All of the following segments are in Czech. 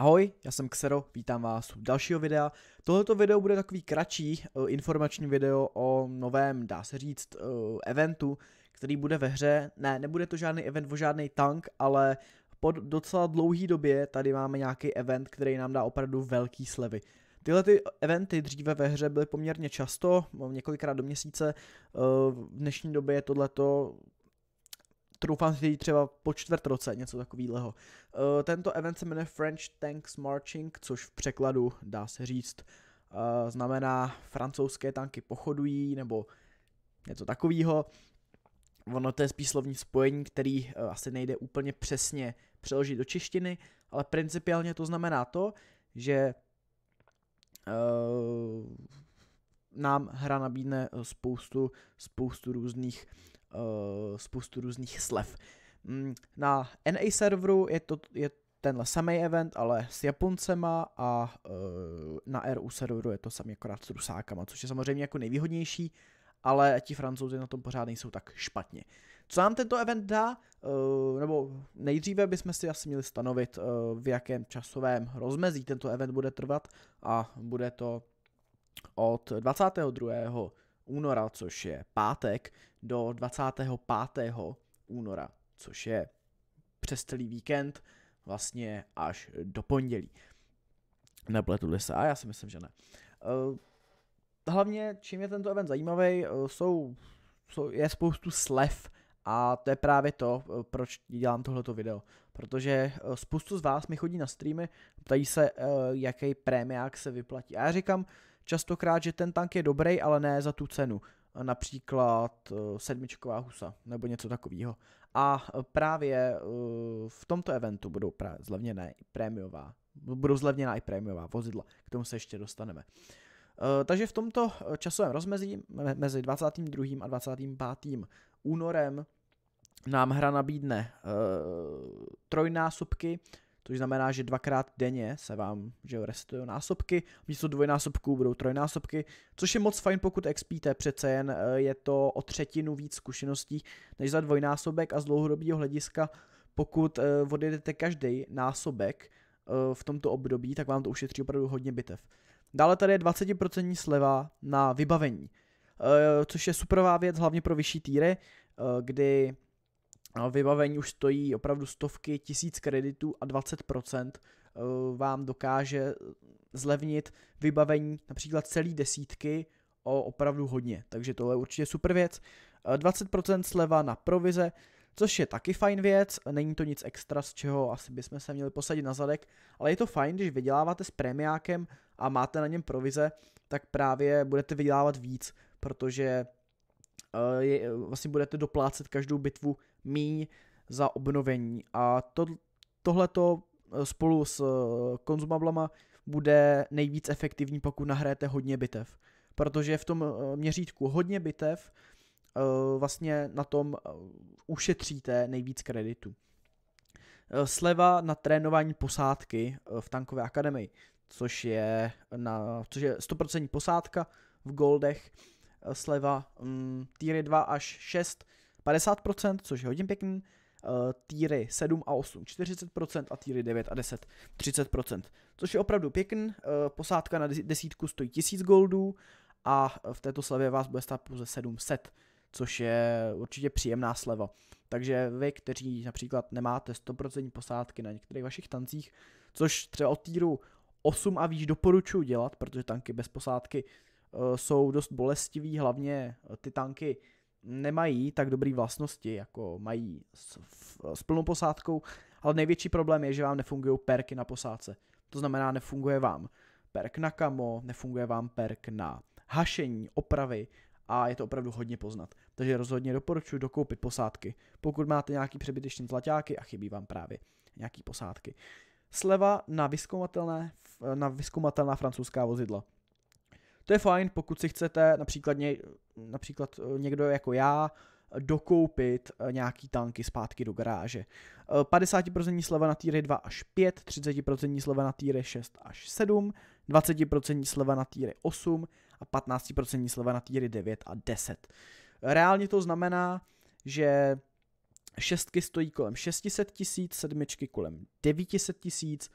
Ahoj, já jsem Xero, vítám vás u dalšího videa. Tohleto video bude takový kratší eh, informační video o novém, dá se říct, eh, eventu, který bude ve hře. Ne, nebude to žádný event o žádný tank, ale po docela dlouhý době tady máme nějaký event, který nám dá opravdu velký slevy. Tyhle ty eventy dříve ve hře byly poměrně často, několikrát do měsíce. Eh, v dnešní době je tohleto troufám si třeba po čtvrt roce, něco takového. Eh, tento event se jmenuje French Tanks Marching, což v překladu dá se říct eh, znamená francouzské tanky pochodují nebo něco takového. Ono to je spíš slovní spojení, který eh, asi nejde úplně přesně přeložit do češtiny, ale principiálně to znamená to, že nám hra nabídne eh, spoustu, spoustu různých, uh, spoustu různých slev. Mm, na NA serveru je, to, je tenhle samý event, ale s Japoncema a uh, na RU serveru je to samý akorát s Rusákama, což je samozřejmě jako nejvýhodnější, ale ti francouzi na tom pořád nejsou tak špatně. Co nám tento event dá? Uh, nebo nejdříve bychom si asi měli stanovit, uh, v jakém časovém rozmezí tento event bude trvat a bude to od 22. února, což je pátek, do 25. února, což je přes celý víkend, vlastně až do pondělí. Nepletu se, a já si myslím, že ne. Eh, hlavně, čím je tento event zajímavý, eh, jsou, jsou, je spoustu slev a to je právě to, eh, proč dělám tohleto video. Protože spoustu z vás mi chodí na streamy, ptají se, jaký prémiák se vyplatí. A já říkám, častokrát, že ten tank je dobrý, ale ne za tu cenu. Například eh, sedmičková husa nebo něco takového. A eh, právě eh, v tomto eventu budou zlevněné i prémiová, budou zlevněná i prémiová vozidla, k tomu se ještě dostaneme. Takže v tomto časovém rozmezí mezi 22. a 25. únorem nám hra nabídne trojnásobky což znamená, že dvakrát denně se vám že jo, restují násobky, místo dvojnásobků budou trojnásobky, což je moc fajn, pokud expíte, přece jen eh, je to o třetinu víc zkušeností než za dvojnásobek a z dlouhodobého hlediska, pokud eh, odjedete každý násobek eh, v tomto období, tak vám to ušetří opravdu hodně bitev. Dále tady je 20% sleva na vybavení, což je superová věc, hlavně pro vyšší týry, kdy vybavení už stojí opravdu stovky tisíc kreditů a 20% eh, vám dokáže eh, zlevnit vybavení například celý desítky o opravdu hodně. Takže tohle je určitě super věc. 20% eh, sleva na provize, což je taky fajn věc, není to nic extra, z čeho asi bychom se měli posadit na zadek, ale je to fajn, když vyděláváte s premiákem a máte na něm provize, tak právě budete vydělávat víc, protože je, vlastně budete doplácet každou bitvu míň za obnovení. A to, tohleto eh, spolu s eh, konzumablama bude nejvíc efektivní, pokud nahrajete hodně bitev. Protože v tom eh, měřítku hodně bitev vlastně na tom ušetříte nejvíc kreditu. Sleva na trénování posádky v tankové akademii, což je, na, což je 100% posádka v goldech, sleva mm, tier 2 až 6 50%, což je hodně pěkný, uh, týry 7 a 8 40% a týry 9 a 10 30%, což je opravdu pěkný. Uh, posádka na desítku stojí 1000 goldů a v této slevě vás bude stát pouze 700, což je určitě příjemná sleva. Takže vy, kteří například nemáte 100% posádky na některých vašich tancích, což třeba od týru 8 a výš doporučuji dělat, protože tanky bez posádky uh, jsou dost bolestivý, hlavně ty tanky nemají tak dobré vlastnosti, jako mají s, s plnou posádkou, ale největší problém je, že vám nefungují perky na posádce. To znamená, nefunguje vám perk na kamo, nefunguje vám perk na hašení, opravy a je to opravdu hodně poznat. Takže rozhodně doporučuji dokoupit posádky, pokud máte nějaký přebytečný zlaťáky a chybí vám právě nějaký posádky. Sleva na vyskoumatelné, na vyskoumatelná francouzská vozidla. To je fajn, pokud si chcete například, ně, například eh, někdo jako já eh, dokoupit eh, nějaký tanky zpátky do garáže. 50% sleva na týry 2 až 5, 30% sleva na týry 6 až 7, 20% sleva na týry 8 a 15% sleva na týry 9 a 10. Reálně to znamená, že šestky stojí kolem 600 tisíc, sedmičky kolem 900 tisíc,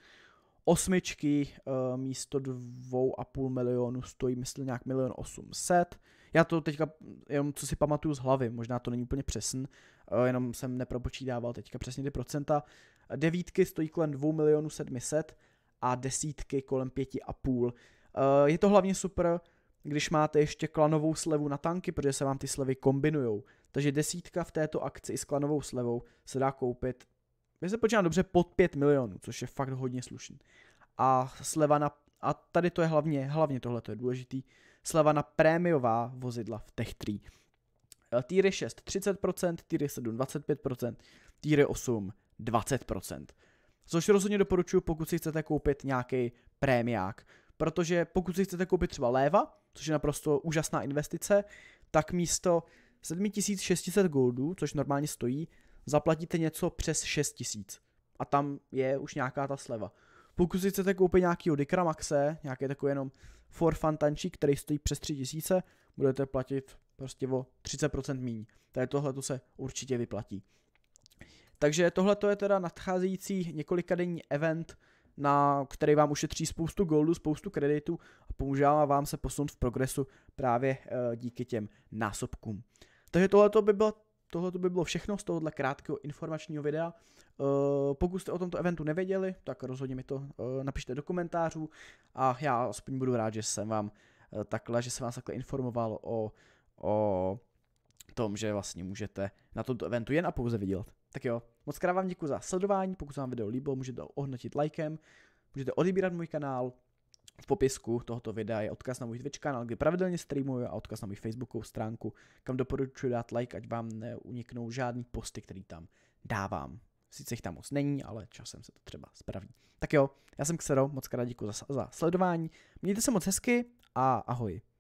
osmičky eh, místo dvou a půl milionu stojí, myslím, nějak milion osmset. Já to teďka, jenom co si pamatuju z hlavy, možná to není úplně přesn, eh, jenom jsem nepropočítával teďka přesně ty procenta. Devítky stojí kolem dvou milionů sedmiset a desítky kolem pěti a půl. Eh, je to hlavně super, když máte ještě klanovou slevu na tanky, protože se vám ty slevy kombinujou. Takže desítka v této akci i s klanovou slevou se dá koupit my se počítám dobře pod 5 milionů, což je fakt hodně slušný. A sleva na, a tady to je hlavně, hlavně tohle to je důležitý, sleva na prémiová vozidla v Tech 3. Týry 6 30%, týry 7 25%, týry 8 20%. Což rozhodně doporučuji, pokud si chcete koupit nějaký prémiák. Protože pokud si chcete koupit třeba léva, což je naprosto úžasná investice, tak místo 7600 goldů, což normálně stojí, zaplatíte něco přes 6 tisíc. A tam je už nějaká ta sleva. Pokud si chcete koupit nějakýho Maxe, nějaký takový jenom for fun tančí, který stojí přes 3 tisíce, budete platit prostě o 30% míň. Tady tohle to se určitě vyplatí. Takže tohle to je teda nadcházející několikadenní event, na který vám ušetří spoustu goldu, spoustu kreditů a pomůže vám se posunout v progresu právě eh, díky těm násobkům. Takže tohle by byl tohle by bylo všechno z tohohle krátkého informačního videa. Eh, pokud jste o tomto eventu nevěděli, tak rozhodně mi to eh, napište do komentářů a já aspoň budu rád, že jsem vám eh, takhle, že jsem vás takhle informoval o, o tom, že vlastně můžete na tomto eventu jen a pouze vydělat. Tak jo, moc krát vám děkuji za sledování, pokud se vám video líbilo, můžete ho ohodnotit lajkem, můžete odebírat můj kanál, v popisku tohoto videa je odkaz na můj Twitch kanál, kde pravidelně streamuju a odkaz na můj Facebookovou stránku, kam doporučuji dát like, ať vám neuniknou žádný posty, který tam dávám. Sice jich tam moc není, ale časem se to třeba spraví. Tak jo, já jsem Xero, moc krát děkuji za, za sledování, mějte se moc hezky a ahoj.